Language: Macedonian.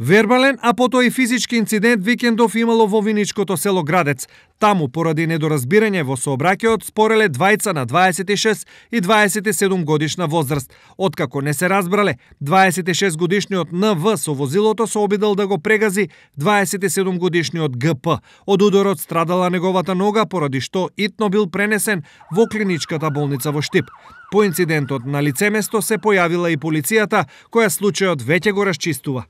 Вербален, а потоа и физички инцидент викендов имало во Виничкото село Градец. Таму, поради недоразбирање во сообраќајот, спореле двајца на 26 и 27 годишна возраст. Откако не се разбрале, 26 годишниот НВ со возилото се обидел да го прегази 27 годишниот ГП. Од ударот страдала неговата нога, поради што итно бил пренесен во клиничката болница во Штип. По инцидентот на лицеместо се појавила и полицијата, која случајот веќе го расчистува.